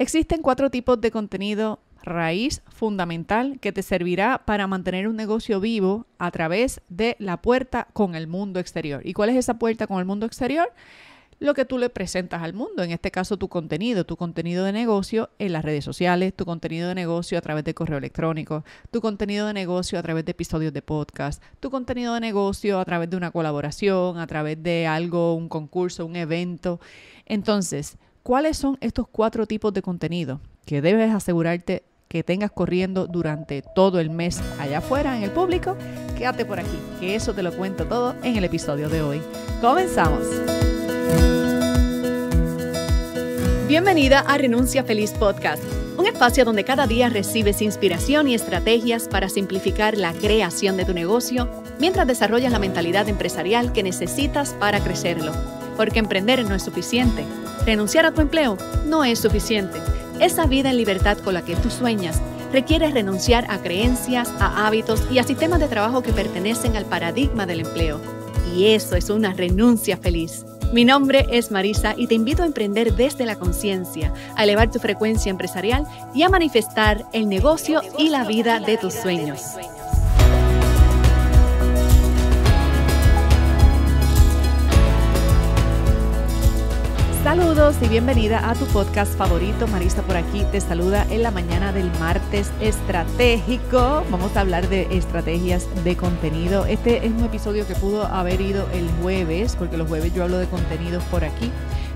Existen cuatro tipos de contenido raíz fundamental que te servirá para mantener un negocio vivo a través de la puerta con el mundo exterior. ¿Y cuál es esa puerta con el mundo exterior? Lo que tú le presentas al mundo, en este caso tu contenido, tu contenido de negocio en las redes sociales, tu contenido de negocio a través de correo electrónico, tu contenido de negocio a través de episodios de podcast, tu contenido de negocio a través de una colaboración, a través de algo, un concurso, un evento. Entonces, ¿Cuáles son estos cuatro tipos de contenido que debes asegurarte que tengas corriendo durante todo el mes allá afuera en el público? Quédate por aquí, que eso te lo cuento todo en el episodio de hoy. Comenzamos. Bienvenida a Renuncia Feliz Podcast, un espacio donde cada día recibes inspiración y estrategias para simplificar la creación de tu negocio mientras desarrollas la mentalidad empresarial que necesitas para crecerlo. Porque emprender no es suficiente Renunciar a tu empleo no es suficiente. Esa vida en libertad con la que tú sueñas requiere renunciar a creencias, a hábitos y a sistemas de trabajo que pertenecen al paradigma del empleo. Y eso es una renuncia feliz. Mi nombre es Marisa y te invito a emprender desde la conciencia, a elevar tu frecuencia empresarial y a manifestar el negocio y la vida de tus sueños. Saludos y bienvenida a tu podcast favorito. Marista por aquí te saluda en la mañana del martes estratégico. Vamos a hablar de estrategias de contenido. Este es un episodio que pudo haber ido el jueves, porque los jueves yo hablo de contenidos por aquí,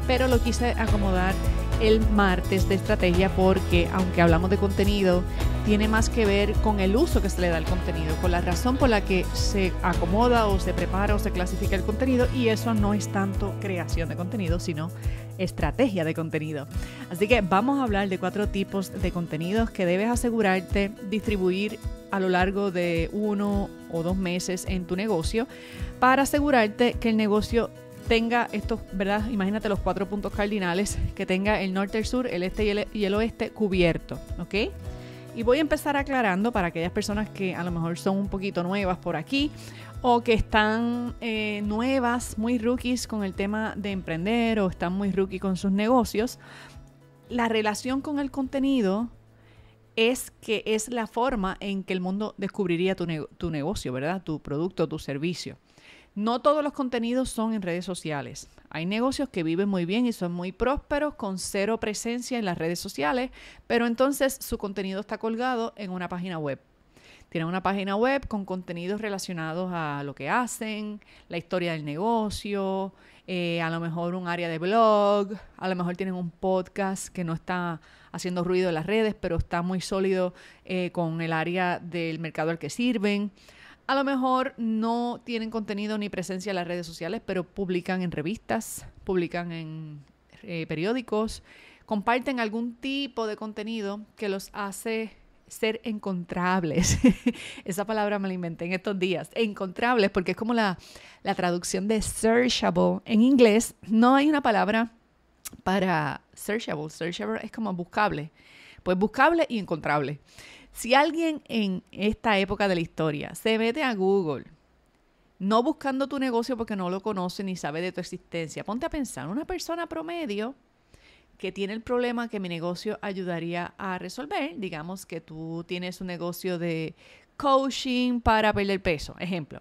pero lo quise acomodar el martes de estrategia porque aunque hablamos de contenido, tiene más que ver con el uso que se le da al contenido, con la razón por la que se acomoda o se prepara o se clasifica el contenido y eso no es tanto creación de contenido, sino estrategia de contenido. Así que vamos a hablar de cuatro tipos de contenidos que debes asegurarte distribuir a lo largo de uno o dos meses en tu negocio para asegurarte que el negocio tenga estos, ¿verdad? Imagínate los cuatro puntos cardinales, que tenga el norte, el sur, el este y el, oeste cubierto, ¿ok? Y voy a empezar aclarando para aquellas personas que a lo mejor son un poquito nuevas por aquí o que están eh, nuevas, muy rookies con el tema de emprender o están muy rookies con sus negocios, la relación con el contenido es que es la forma en que el mundo descubriría tu, tu negocio, ¿verdad? Tu producto, tu servicio. No todos los contenidos son en redes sociales. Hay negocios que viven muy bien y son muy prósperos con cero presencia en las redes sociales, pero entonces su contenido está colgado en una página web tienen una página web con contenidos relacionados a lo que hacen, la historia del negocio, eh, a lo mejor un área de blog, a lo mejor tienen un podcast que no está haciendo ruido en las redes, pero está muy sólido eh, con el área del mercado al que sirven. A lo mejor no tienen contenido ni presencia en las redes sociales, pero publican en revistas, publican en eh, periódicos, comparten algún tipo de contenido que los hace ser encontrables. Esa palabra me la inventé en estos días. Encontrables, porque es como la, traducción de searchable. En inglés no hay una palabra para searchable. Searchable es como buscable. Pues buscable y encontrable. Si alguien en esta época de la historia se mete a Google, no buscando tu negocio porque no lo conoce ni sabe de tu existencia, ponte a pensar, una persona promedio que tiene el problema que mi negocio ayudaría a resolver. Digamos que tú tienes un negocio de coaching para perder peso, ejemplo.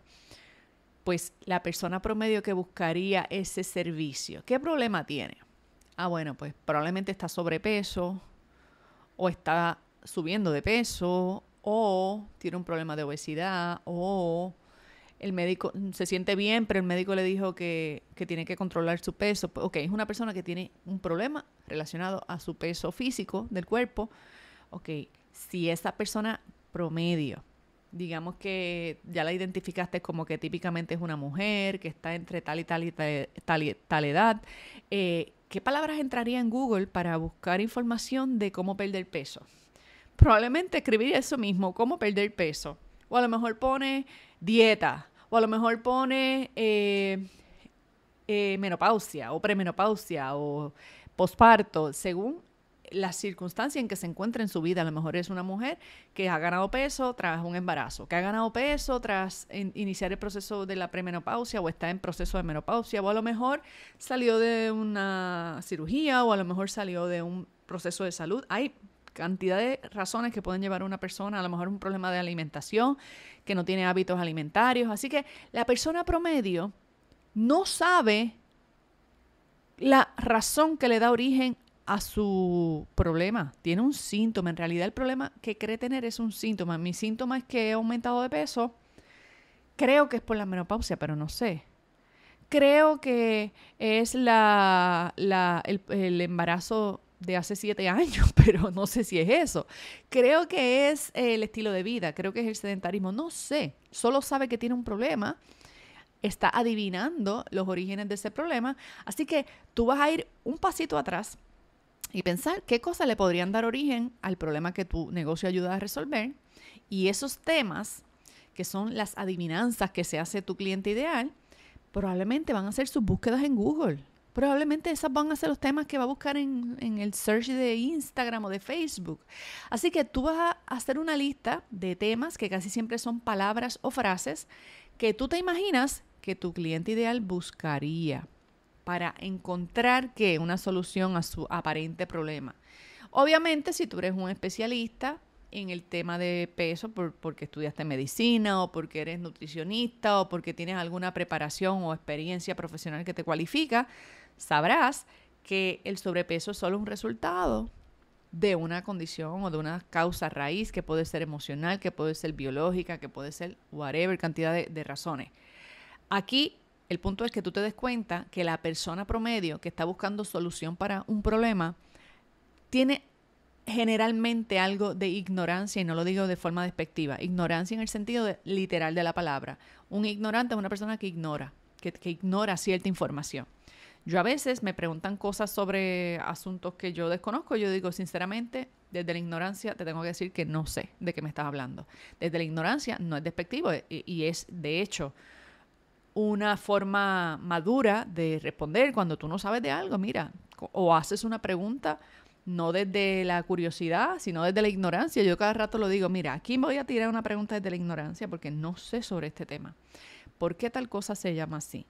Pues la persona promedio que buscaría ese servicio, ¿qué problema tiene? Ah, bueno, pues probablemente está sobrepeso o está subiendo de peso o tiene un problema de obesidad o el médico mm, se siente bien, pero el médico le dijo que, tiene que controlar su peso. Pues, ok, es una persona que tiene un problema relacionado a su peso físico del cuerpo. Ok, si esa persona promedio, digamos que ya la identificaste como que típicamente es una mujer, que está entre tal y tal y tal, tal edad, eh, ¿qué palabras entraría en Google para buscar información de cómo perder peso? Probablemente escribiría eso mismo, cómo perder peso. O a lo mejor pone dieta, o a lo mejor pone eh, eh, menopausia o premenopausia o posparto, según la circunstancia en que se encuentra en su vida. A lo mejor es una mujer que ha ganado peso tras un embarazo, que ha ganado peso tras iniciar el proceso de la premenopausia o está en proceso de menopausia, o a lo mejor salió de una cirugía o a lo mejor salió de un proceso de salud. Hay cantidad de razones que pueden llevar a una persona, a lo mejor un problema de alimentación, que no tiene hábitos alimentarios. Así que la persona promedio no sabe la razón que le da origen a su problema. Tiene un síntoma. En realidad el problema que cree tener es un síntoma. Mi síntoma es que he aumentado de peso. Creo que es por la menopausia, pero no sé. Creo que es la, el embarazo de hace siete años, pero no sé si es eso. Creo que es eh, el estilo de vida, creo que es el sedentarismo, no sé, solo sabe que tiene un problema, está adivinando los orígenes de ese problema, así que tú vas a ir un pasito atrás y pensar qué cosas le podrían dar origen al problema que tu negocio ayuda a resolver y esos temas que son las adivinanzas que se hace tu cliente ideal, probablemente van a ser sus búsquedas en Google Probablemente esos van a ser los temas que va a buscar en, el search de Instagram o de Facebook. Así que tú vas a hacer una lista de temas que casi siempre son palabras o frases que tú te imaginas que tu cliente ideal buscaría para encontrar una solución a su aparente problema. Obviamente, si tú eres un especialista, en el tema de peso porque estudiaste medicina o porque eres nutricionista o porque tienes alguna preparación o experiencia profesional que te cualifica, sabrás que el sobrepeso es solo un resultado de una condición o de una causa raíz que puede ser emocional, que puede ser biológica, que puede ser whatever, cantidad de, razones. Aquí el punto es que tú te des cuenta que la persona promedio que está buscando solución para un problema tiene generalmente algo de ignorancia, y no lo digo de forma despectiva, ignorancia en el sentido literal de la palabra. Un ignorante es una persona que ignora, que ignora cierta información. Yo a veces me preguntan cosas sobre asuntos que yo desconozco. Yo digo, sinceramente, desde la ignorancia te tengo que decir que no sé de qué me estás hablando. Desde la ignorancia no es despectivo eh, y, y es, de hecho, una forma madura de responder cuando tú no sabes de algo. Mira, o haces una pregunta no desde la curiosidad, sino desde la ignorancia. Yo cada rato lo digo, mira, aquí me voy a tirar una pregunta desde la ignorancia porque no sé sobre este tema. ¿Por qué tal cosa se llama así?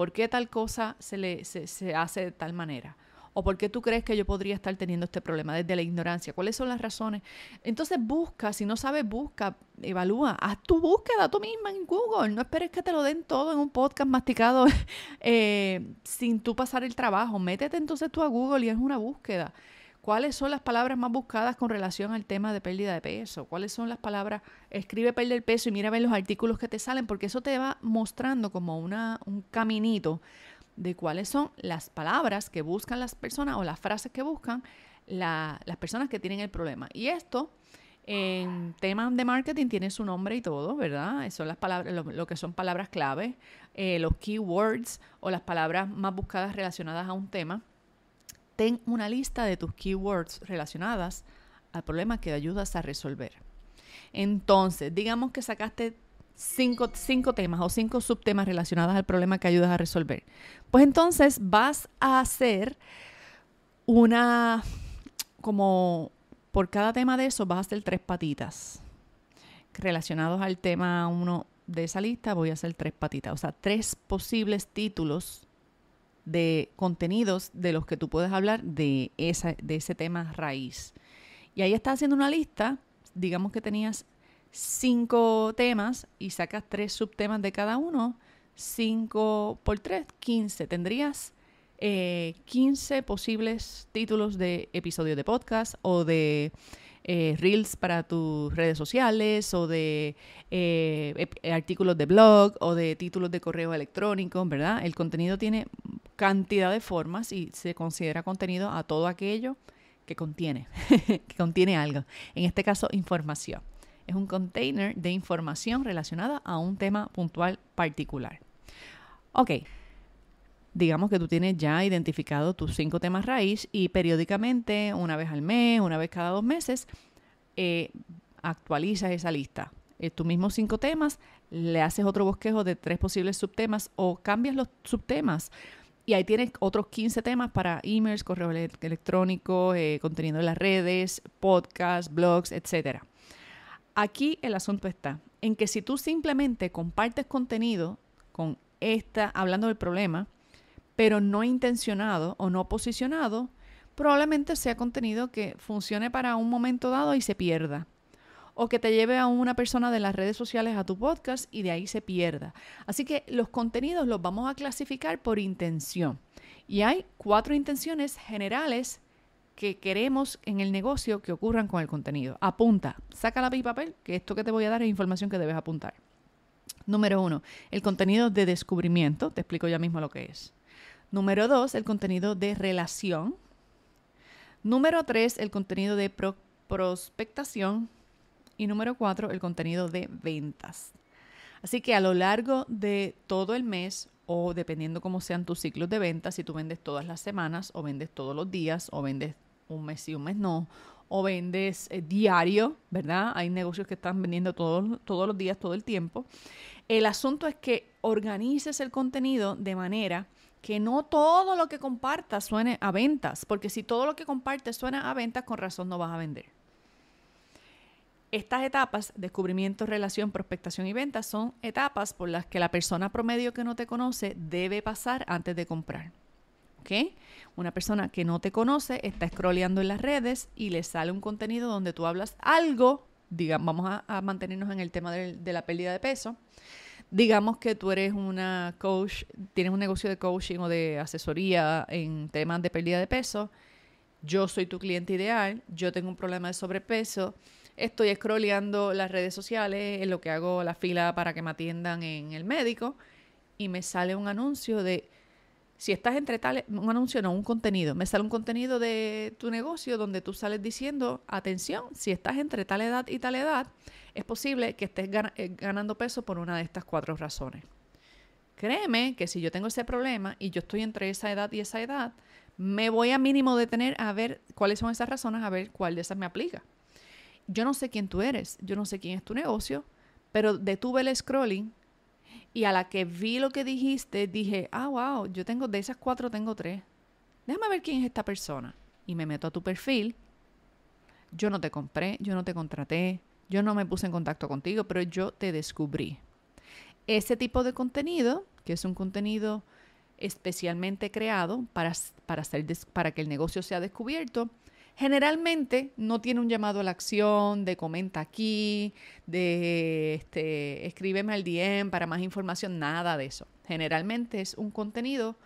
¿Por qué tal cosa se, le, se, se hace de tal manera? ¿O por qué tú crees que yo podría estar teniendo este problema desde la ignorancia? ¿Cuáles son las razones? Entonces busca, si no sabes, busca, evalúa, haz tu búsqueda tú misma en Google. No esperes que te lo den todo en un podcast masticado eh, sin tú pasar el trabajo. Métete entonces tú a Google y haz una búsqueda. ¿Cuáles son las palabras más buscadas con relación al tema de pérdida de peso? ¿Cuáles son las palabras? Escribe de peso y mira ver los artículos que te salen, porque eso te va mostrando como una, un caminito de cuáles son las palabras que buscan las personas o las frases que buscan las personas que tienen el problema. Y esto en temas de marketing tiene su nombre y todo, ¿verdad? Son las palabras, lo, que son palabras clave, eh, los keywords o las palabras más buscadas relacionadas a un tema ten una lista de tus keywords relacionadas al problema que ayudas a resolver. Entonces, digamos que sacaste cinco, temas o cinco subtemas relacionados al problema que ayudas a resolver. Pues entonces vas a hacer una, como por cada tema de eso, vas a hacer tres patitas. Relacionados al tema uno de esa lista, voy a hacer tres patitas, o sea, tres posibles títulos de contenidos de los que tú puedes hablar de, de ese tema raíz. Y ahí estás haciendo una lista, digamos que tenías cinco temas y sacas tres subtemas de cada uno, 5 por 3, quince. Tendrías eh, 15 posibles títulos de episodio de podcast o de eh, reels para tus redes sociales o de eh, artículos de blog o de títulos de correo electrónico, ¿verdad? El contenido tiene cantidad de formas y se considera contenido a todo aquello que contiene, que contiene algo, en este caso información. Es un container de información relacionada a un tema puntual particular. Ok, digamos que tú tienes ya identificado tus cinco temas raíz y periódicamente, una vez al mes, una vez cada dos meses, eh, actualizas esa lista. Eh, tus mismos cinco temas, le haces otro bosquejo de tres posibles subtemas o cambias los subtemas y ahí tienes otros 15 temas para emails, correo electrónico, eh, contenido en las redes, podcasts, blogs, etc. Aquí el asunto está en que si tú simplemente compartes contenido con esta, hablando del problema, pero no intencionado o no posicionado, probablemente sea contenido que funcione para un momento dado y se pierda o que te lleve a una persona de las redes sociales a tu podcast y de ahí se pierda. Así que los contenidos los vamos a clasificar por intención. Y hay cuatro intenciones generales que queremos en el negocio que ocurran con el contenido. Apunta, saca la y papel, que esto que te voy a dar es información que debes apuntar. Número uno, el contenido de descubrimiento, te explico ya mismo lo que es. Número dos, el contenido de relación. Número tres, el contenido de prospectación. Y número cuatro, el contenido de ventas. Así que a lo largo de todo el mes o dependiendo cómo sean tus ciclos de ventas, si tú vendes todas las semanas o vendes todos los días o vendes un mes y un mes no, o vendes eh, diario, ¿verdad? Hay negocios que están vendiendo todos, todos los días, todo el tiempo. El asunto es que organices el contenido de manera que no todo lo que compartas suene a ventas, porque si todo lo que compartes suena a ventas, con razón no vas a vender. Estas etapas, descubrimiento, relación, prospectación y venta, son etapas por las que la persona promedio que no te conoce debe pasar antes de comprar. Una persona que no te conoce está scrolleando en las redes y le sale un contenido donde tú hablas algo, digamos, vamos a, mantenernos en el tema de, de la pérdida de peso. Digamos que tú eres una coach, tienes un negocio de coaching o de asesoría en temas de pérdida de peso. Yo soy tu cliente ideal, yo tengo un problema de sobrepeso estoy scrolleando las redes sociales, en lo que hago la fila para que me atiendan en el médico, y me sale un anuncio de, si estás entre tales, un anuncio no, un contenido, me sale un contenido de tu negocio donde tú sales diciendo, atención, si estás entre tal edad y tal edad, es posible que estés eh, ganando peso por una de estas cuatro razones. Créeme que si yo tengo ese problema y yo estoy entre esa edad y esa edad, me voy a mínimo detener a ver cuáles son esas razones, a ver cuál de esas me aplica yo no sé quién tú eres, yo no sé quién es tu negocio, pero detuve el scrolling y a la que vi lo que dijiste, dije, ah, wow, yo tengo de esas cuatro, tengo tres. Déjame ver quién es esta persona. Y me meto a tu perfil. Yo no te compré, yo no te contraté, yo no me puse en contacto contigo, pero yo te descubrí. Ese tipo de contenido, que es un contenido especialmente creado para, para que el negocio sea descubierto, generalmente no tiene un llamado a la acción de comenta aquí, de este, escríbeme al DM para más información, nada de eso. Generalmente es un contenido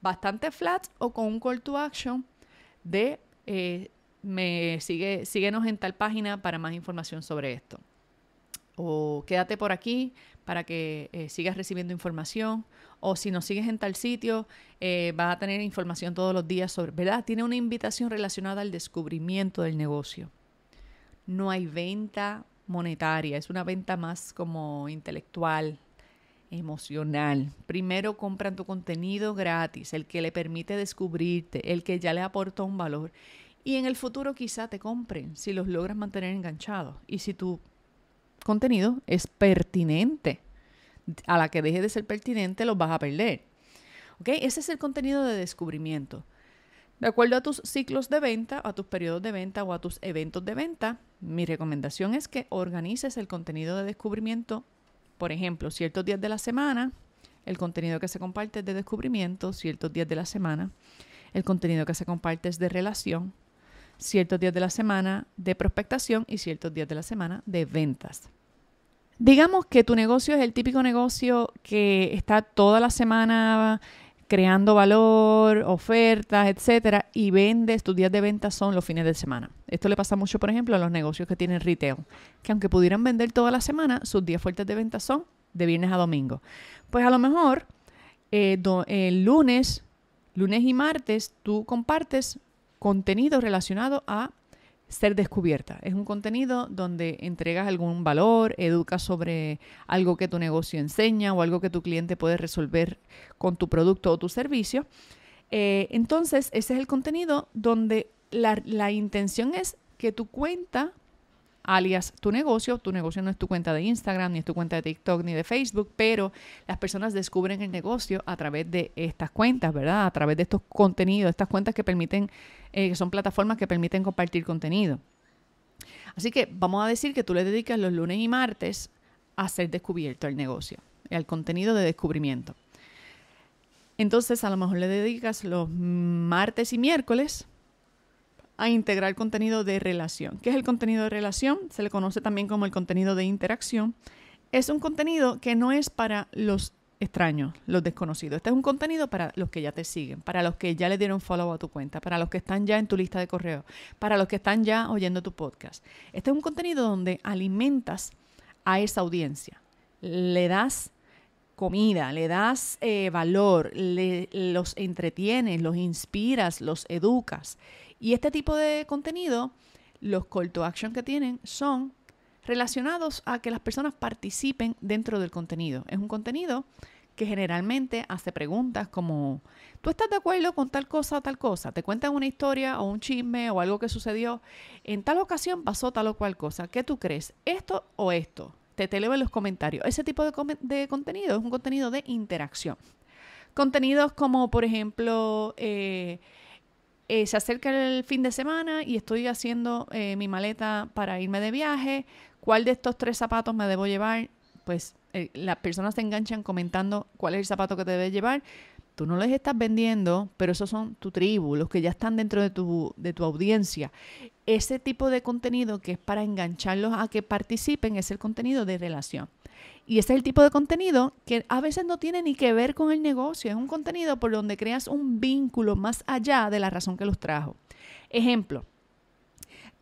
bastante flat o con un call to action de eh, me sigue, síguenos en tal página para más información sobre esto o quédate por aquí para que eh, sigas recibiendo información o si nos sigues en tal sitio eh, vas a tener información todos los días sobre, ¿verdad? Tiene una invitación relacionada al descubrimiento del negocio. No hay venta monetaria, es una venta más como intelectual, emocional. Primero compran tu contenido gratis, el que le permite descubrirte, el que ya le aporta un valor. Y en el futuro quizá te compren si los logras mantener enganchados y si tú contenido es pertinente. A la que deje de ser pertinente, los vas a perder. ¿Ok? Ese es el contenido de descubrimiento. De acuerdo a tus ciclos de venta, a tus periodos de venta o a tus eventos de venta, mi recomendación es que organices el contenido de descubrimiento. Por ejemplo, ciertos días de la semana, el contenido que se comparte es de descubrimiento, ciertos días de la semana, el contenido que se comparte es de relación, ciertos días de la semana de prospectación y ciertos días de la semana de ventas. Digamos que tu negocio es el típico negocio que está toda la semana creando valor, ofertas, etcétera, y vendes, tus días de venta son los fines de semana. Esto le pasa mucho, por ejemplo, a los negocios que tienen retail, que aunque pudieran vender toda la semana, sus días fuertes de venta son de viernes a domingo. Pues a lo mejor el eh, eh, lunes, lunes y martes, tú compartes contenido relacionado a ser descubierta. Es un contenido donde entregas algún valor, educas sobre algo que tu negocio enseña o algo que tu cliente puede resolver con tu producto o tu servicio. Eh, entonces, ese es el contenido donde la intención es que tu cuenta alias tu negocio. Tu negocio no es tu cuenta de Instagram, ni es tu cuenta de TikTok, ni de Facebook, pero las personas descubren el negocio a través de estas cuentas, ¿verdad? A través de estos contenidos, estas cuentas que permiten, eh, que son plataformas que permiten compartir contenido. Así que vamos a decir que tú le dedicas los lunes y martes a ser descubierto el negocio, al contenido de descubrimiento. Entonces a lo mejor le dedicas los martes y miércoles a integrar contenido de relación. ¿Qué es el contenido de relación? Se le conoce también como el contenido de interacción. Es un contenido que no es para los extraños, los desconocidos. Este es un contenido para los que ya te siguen, para los que ya le dieron follow a tu cuenta, para los que están ya en tu lista de correo, para los que están ya oyendo tu podcast. Este es un contenido donde alimentas a esa audiencia, le das comida, le das eh, valor, los entretienes, los inspiras, los educas. Y este tipo de contenido, los call to action que tienen son relacionados a que las personas participen dentro del contenido. Es un contenido que generalmente hace preguntas como, ¿tú estás de acuerdo con tal cosa o tal cosa? Te cuentan una historia o un chisme o algo que sucedió. En tal ocasión pasó tal o cual cosa. ¿Qué tú crees? ¿Esto o esto? Te te en los comentarios. Ese tipo de, contenido es un contenido de interacción. Contenidos como, por ejemplo, eh, eh, se acerca el fin de semana y estoy haciendo eh, mi maleta para irme de viaje. ¿Cuál de estos tres zapatos me debo llevar? Pues eh, las personas se enganchan comentando cuál es el zapato que te debes llevar. Tú no los estás vendiendo, pero esos son tu tribu, los que ya están dentro de tu, de tu audiencia. Ese tipo de contenido que es para engancharlos a que participen es el contenido de relación. Y ese es el tipo de contenido que a veces no tiene ni que ver con el negocio, es un contenido por donde creas un vínculo más allá de la razón que los trajo. Ejemplo,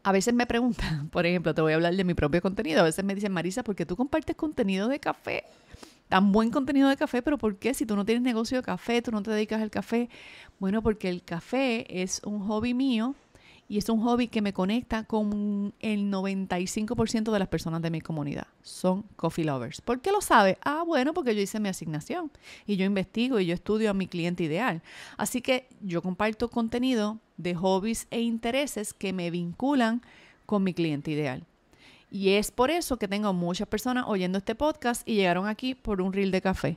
a veces me preguntan, por ejemplo, te voy a hablar de mi propio contenido, a veces me dicen, Marisa, ¿por qué tú compartes contenido de café? tan buen contenido de café, pero ¿por qué? Si tú no tienes negocio de café, tú no te dedicas al café. Bueno, porque el café es un hobby mío y es un hobby que me conecta con el 95% de las personas de mi comunidad. Son coffee lovers. ¿Por qué lo sabe? Ah, bueno, porque yo hice mi asignación y yo investigo y yo estudio a mi cliente ideal. Así que yo comparto contenido de hobbies e intereses que me vinculan con mi cliente ideal. Y es por eso que tengo muchas personas oyendo este podcast y llegaron aquí por un reel de café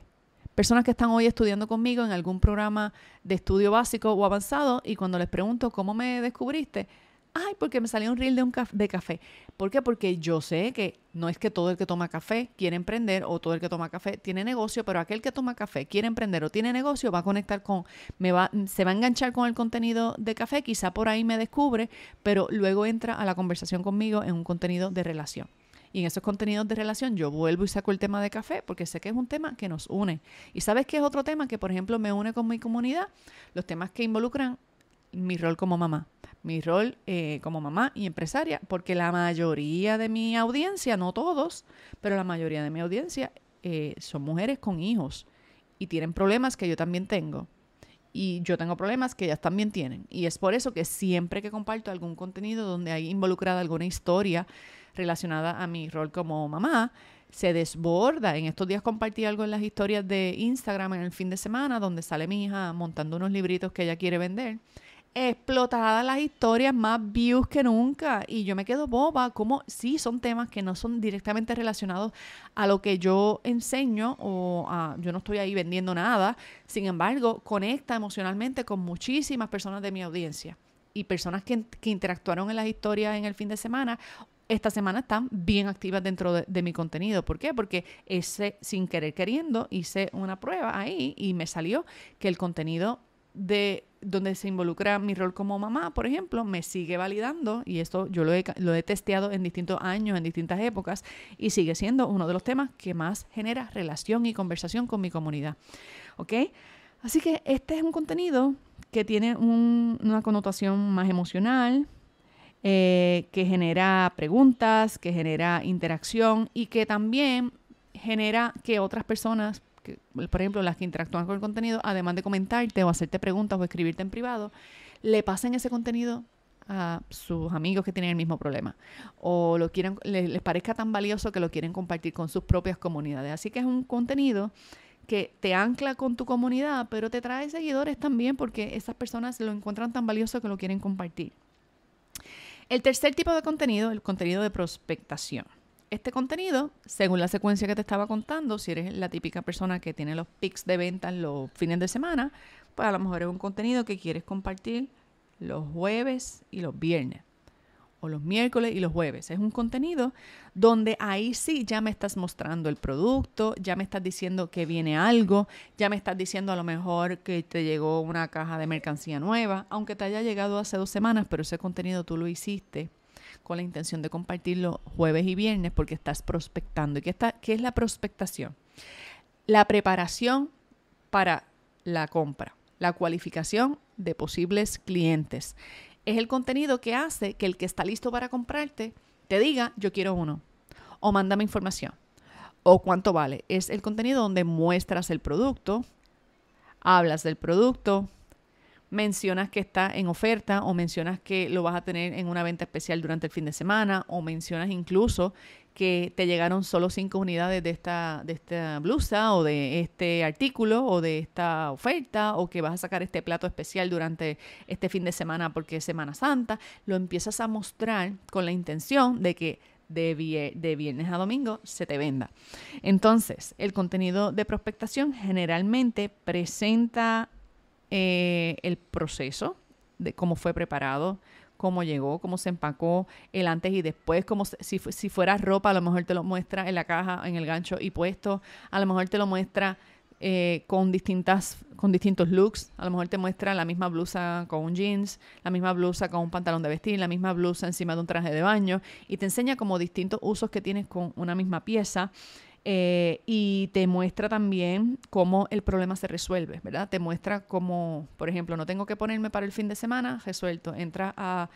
personas que están hoy estudiando conmigo en algún programa de estudio básico o avanzado y cuando les pregunto cómo me descubriste, ay, porque me salió un reel de, un de café. ¿Por qué? Porque yo sé que no es que todo el que toma café quiere emprender o todo el que toma café tiene negocio, pero aquel que toma café quiere emprender o tiene negocio va a conectar con, me va, se va a enganchar con el contenido de café, quizá por ahí me descubre, pero luego entra a la conversación conmigo en un contenido de relación. Y en esos contenidos de relación yo vuelvo y saco el tema de café porque sé que es un tema que nos une. Y sabes qué es otro tema que, por ejemplo, me une con mi comunidad, los temas que involucran mi rol como mamá, mi rol eh, como mamá y empresaria, porque la mayoría de mi audiencia, no todos, pero la mayoría de mi audiencia eh, son mujeres con hijos y tienen problemas que yo también tengo y yo tengo problemas que ellas también tienen. Y es por eso que siempre que comparto algún contenido donde hay involucrada alguna historia relacionada a mi rol como mamá se desborda. En estos días compartí algo en las historias de Instagram en el fin de semana, donde sale mi hija montando unos libritos que ella quiere vender. Explotadas las historias, más views que nunca. Y yo me quedo boba, como si son temas que no son directamente relacionados a lo que yo enseño o yo no estoy ahí vendiendo nada. Sin embargo, conecta emocionalmente con muchísimas personas de mi audiencia y personas que, que, interactuaron en las historias en el fin de semana esta semana están bien activas dentro de, mi contenido. ¿Por qué? Porque ese, sin querer queriendo, hice una prueba ahí y me salió que el contenido de donde se involucra mi rol como mamá, por ejemplo, me sigue validando y esto yo lo he, lo he testeado en distintos años, en distintas épocas y sigue siendo uno de los temas que más genera relación y conversación con mi comunidad. ¿Ok? Así que este es un contenido que tiene una connotación más emocional, eh, que genera preguntas, que genera interacción y que también genera que otras personas, por ejemplo, las que interactúan con el contenido, además de comentarte o hacerte preguntas o escribirte en privado, le pasen ese contenido a sus amigos que tienen el mismo problema o lo quieran, les parezca tan valioso que lo quieren compartir con sus propias comunidades. Así que es un contenido que te ancla con tu comunidad, pero te trae seguidores también porque esas personas lo encuentran tan valioso que lo quieren compartir. El tercer tipo de contenido, el contenido de prospectación. Este contenido, según la secuencia que te estaba contando, si eres la típica persona que tiene los pics de ventas los fines de semana, pues a lo mejor es un contenido que quieres compartir los jueves y los viernes o los miércoles y los jueves. Es un contenido donde ahí sí ya me estás mostrando el producto, ya me estás diciendo que viene algo, ya me estás diciendo a lo mejor que te llegó una caja de mercancía nueva, aunque te haya llegado hace dos semanas, pero ese contenido tú lo hiciste con la intención de compartirlo jueves y viernes porque estás prospectando. ¿Y qué, está, qué es la prospectación? La preparación para la compra, la cualificación de posibles clientes es el contenido que hace que el que está listo para comprarte te diga, yo quiero uno, o mándame información, o cuánto vale. Es el contenido donde muestras el producto, hablas del producto, mencionas que está en oferta o mencionas que lo vas a tener en una venta especial durante el fin de semana o mencionas incluso que te llegaron solo cinco unidades de esta, esta blusa o de este artículo o de esta oferta o que vas a sacar este plato especial durante este fin de semana porque es Semana Santa, lo empiezas a mostrar con la intención de que de, de viernes a domingo se te venda. Entonces, el contenido de prospectación generalmente presenta eh, el proceso de cómo fue preparado, cómo llegó, cómo se empacó, el antes y después, como si, si fuera ropa, a lo mejor te lo muestra en la caja, en el gancho y puesto, a lo mejor te lo muestra eh, con, distintas, con distintos looks. A lo mejor te muestra la misma blusa con un jeans, la misma blusa con un pantalón de vestir, la misma blusa encima de un traje de baño y te enseña como distintos usos que tienes con una misma pieza. Eh, y te muestra también cómo el problema se resuelve, ¿verdad? Te muestra cómo, por ejemplo, no tengo que ponerme para el fin de semana, resuelto. Entra a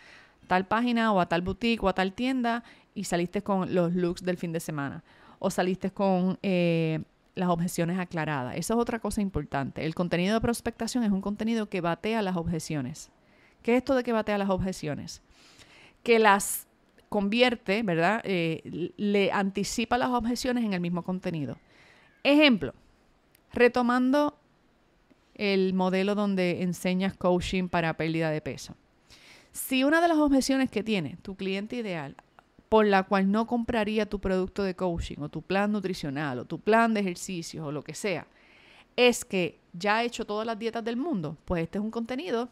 tal página o a tal boutique o a tal tienda y saliste con los looks del fin de semana. O saliste con eh, las objeciones aclaradas. Eso es otra cosa importante. El contenido de prospectación es un contenido que batea las objeciones. ¿Qué es esto de que batea las objeciones? Que las convierte, ¿verdad? Eh, le anticipa las objeciones en el mismo contenido. Ejemplo, retomando el modelo donde enseñas coaching para pérdida de peso. Si una de las objeciones que tiene tu cliente ideal por la cual no compraría tu producto de coaching o tu plan nutricional o tu plan de ejercicios o lo que sea, es que ya ha hecho todas las dietas del mundo, pues este es un contenido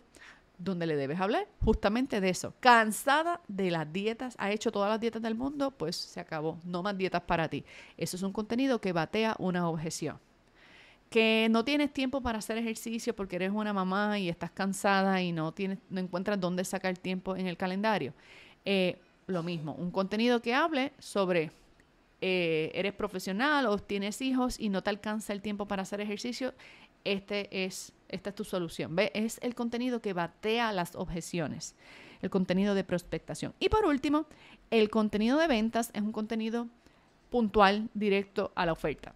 donde le debes hablar justamente de eso. Cansada de las dietas, ha hecho todas las dietas del mundo, pues se acabó, no más dietas para ti. Eso es un contenido que batea una objeción. Que no tienes tiempo para hacer ejercicio porque eres una mamá y estás cansada y no, tienes, no encuentras dónde sacar tiempo en el calendario. Eh, lo mismo, un contenido que hable sobre eh, eres profesional o tienes hijos y no te alcanza el tiempo para hacer ejercicio, este es esta es tu solución. ¿Ve? Es el contenido que batea las objeciones, el contenido de prospectación. Y por último, el contenido de ventas es un contenido puntual, directo a la oferta.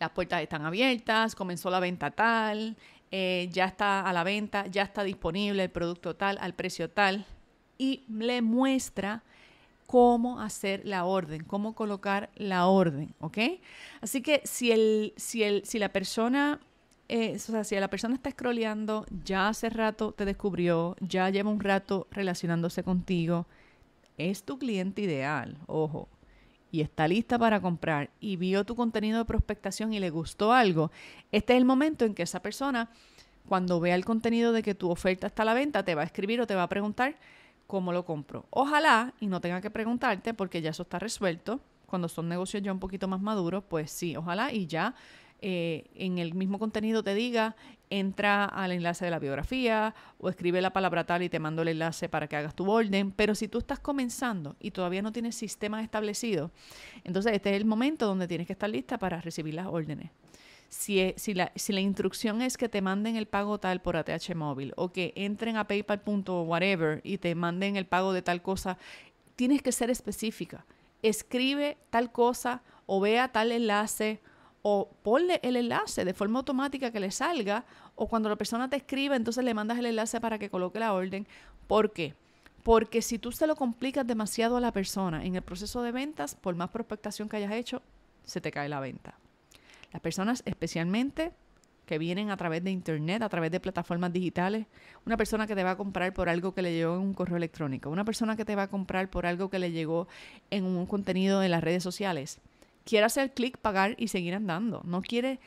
Las puertas están abiertas, comenzó la venta tal, eh, ya está a la venta, ya está disponible el producto tal, al precio tal, y le muestra cómo hacer la orden, cómo colocar la orden, ¿ok? Así que si, el, si, si la persona eh, o sea, si la persona está scrolleando, ya hace rato te descubrió, ya lleva un rato relacionándose contigo, es tu cliente ideal, ojo, y está lista para comprar y vio tu contenido de prospectación y le gustó algo, este es el momento en que esa persona, cuando vea el contenido de que tu oferta está a la venta, te va a escribir o te va a preguntar cómo lo compro. Ojalá y no tenga que preguntarte porque ya eso está resuelto. Cuando son negocios ya un poquito más maduros, pues sí, ojalá y ya eh, en el mismo contenido te diga, entra al enlace de la biografía o escribe la palabra tal y te mando el enlace para que hagas tu orden. Pero si tú estás comenzando y todavía no tienes sistemas establecidos, entonces este es el momento donde tienes que estar lista para recibir las órdenes. Si, la, si la instrucción es que te manden el pago tal por ATH móvil o que entren a paypal.whatever y te manden el pago de tal cosa, tienes que ser específica. Escribe tal cosa o vea tal enlace o ponle el enlace de forma automática que le salga, o cuando la persona te escribe, entonces le mandas el enlace para que coloque la orden. ¿Por qué? Porque si tú se lo complicas demasiado a la persona en el proceso de ventas, por más prospectación que hayas hecho, se te cae la venta. Las personas especialmente que vienen a través de internet, a través de plataformas digitales, una persona que te va a comprar por algo que le llegó en un correo electrónico, una persona que te va a comprar por algo que le llegó en un contenido de las redes sociales, quiere hacer clic, pagar y seguir andando. No quiere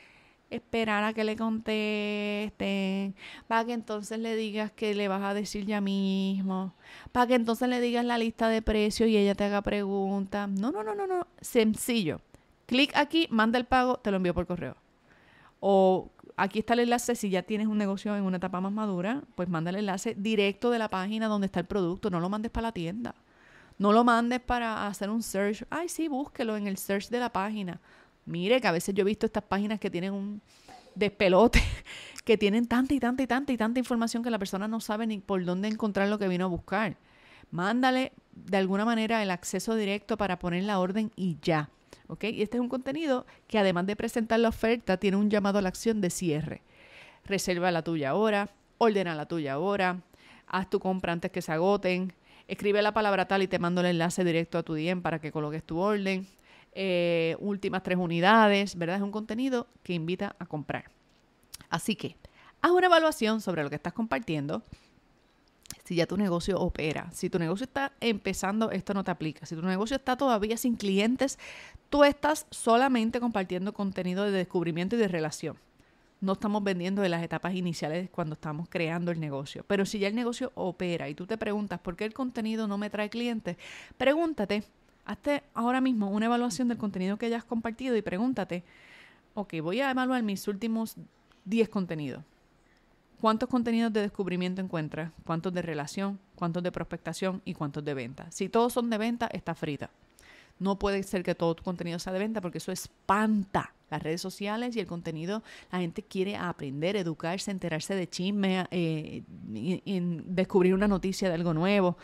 esperar a que le contesten, para que entonces le digas que le vas a decir ya mismo, para que entonces le digas la lista de precios y ella te haga preguntas. No, no, no, no, no. Sencillo. Clic aquí, manda el pago, te lo envío por correo. O aquí está el enlace, si ya tienes un negocio en una etapa más madura, pues manda el enlace directo de la página donde está el producto, no lo mandes para la tienda. No lo mandes para hacer un search. Ay, sí, búsquelo en el search de la página. Mire, que a veces yo he visto estas páginas que tienen un despelote, que tienen tanta y tanta y tanta y tanta información que la persona no sabe ni por dónde encontrar lo que vino a buscar. Mándale de alguna manera el acceso directo para poner la orden y ya. ¿Ok? Y este es un contenido que además de presentar la oferta, tiene un llamado a la acción de cierre. Reserva la tuya ahora, ordena la tuya ahora, haz tu compra antes que se agoten, Escribe la palabra tal y te mando el enlace directo a tu DM para que coloques tu orden. Eh, últimas tres unidades, ¿verdad? Es un contenido que invita a comprar. Así que haz una evaluación sobre lo que estás compartiendo. Si ya tu negocio opera, si tu negocio está empezando, esto no te aplica. Si tu negocio está todavía sin clientes, tú estás solamente compartiendo contenido de descubrimiento y de relación no estamos vendiendo de las etapas iniciales cuando estamos creando el negocio. Pero si ya el negocio opera y tú te preguntas por qué el contenido no me trae clientes, pregúntate, hazte ahora mismo una evaluación del contenido que hayas compartido y pregúntate, ok, voy a evaluar mis últimos 10 contenidos. ¿Cuántos contenidos de descubrimiento encuentras? ¿Cuántos de relación? ¿Cuántos de prospectación? ¿Y cuántos de venta? Si todos son de venta, está frita. No puede ser que todo tu contenido sea de venta porque eso espanta las redes sociales y el contenido, la gente quiere aprender, educarse, enterarse de chisme, eh, descubrir una noticia de algo nuevo.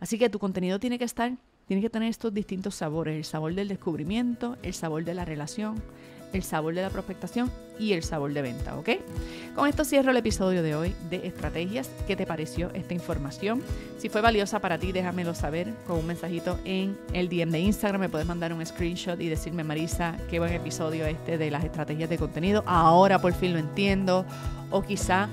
Así que tu contenido tiene que estar, tiene que tener estos distintos sabores, el sabor del descubrimiento, el sabor de la relación, el sabor de la prospectación y el sabor de venta, ¿ok? Con esto cierro el episodio de hoy de estrategias. ¿Qué te pareció esta información? Si fue valiosa para ti, déjamelo saber con un mensajito en el DM de Instagram. Me puedes mandar un screenshot y decirme, Marisa, qué buen episodio este de las estrategias de contenido. Ahora por fin lo entiendo. O quizá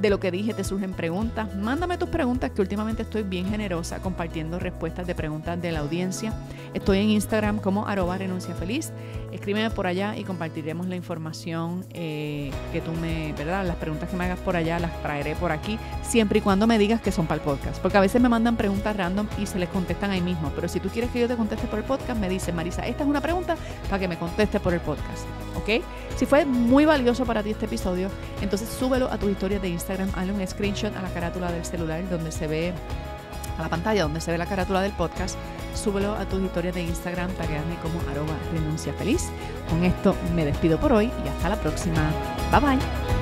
de lo que dije te surgen preguntas, mándame tus preguntas que últimamente estoy bien generosa compartiendo respuestas de preguntas de la audiencia. Estoy en Instagram como arroba renuncia feliz. Escríbeme por allá y compartiremos la información eh, que tú me, ¿verdad? Las preguntas que me hagas por allá las traeré por aquí, siempre y cuando me digas que son para el podcast. Porque a veces me mandan preguntas random y se les contestan ahí mismo. Pero si tú quieres que yo te conteste por el podcast, me dice Marisa, esta es una pregunta para que me conteste por el podcast. ¿Ok? Si fue muy valioso para ti este episodio, entonces súbelo a tus historias de Instagram Instagram, hazle un screenshot a la carátula del celular donde se ve, a la pantalla donde se ve la carátula del podcast, súbelo a tu historia de Instagram, tagueadme como arroba renuncia feliz. Con esto me despido por hoy y hasta la próxima. Bye bye.